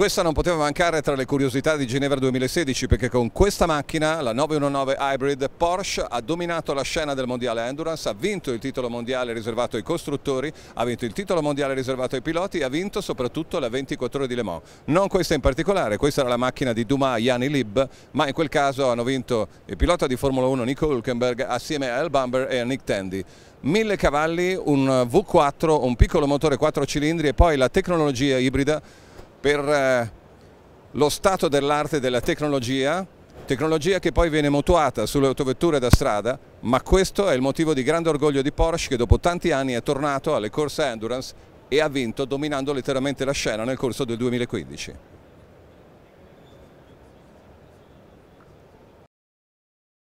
Questa non poteva mancare tra le curiosità di Ginevra 2016 perché con questa macchina, la 919 Hybrid, Porsche ha dominato la scena del mondiale endurance, ha vinto il titolo mondiale riservato ai costruttori, ha vinto il titolo mondiale riservato ai piloti, e ha vinto soprattutto la 24 ore di Le Mans. Non questa in particolare, questa era la macchina di Dumas, Yanni Lib, ma in quel caso hanno vinto il pilota di Formula 1 Nico Hülkenberg assieme a Al Bumber e a Nick Tandy. 1000 cavalli, un V4, un piccolo motore 4 cilindri e poi la tecnologia ibrida per eh, lo stato dell'arte della tecnologia, tecnologia che poi viene mutuata sulle autovetture da strada, ma questo è il motivo di grande orgoglio di Porsche che dopo tanti anni è tornato alle corse endurance e ha vinto dominando letteralmente la scena nel corso del 2015.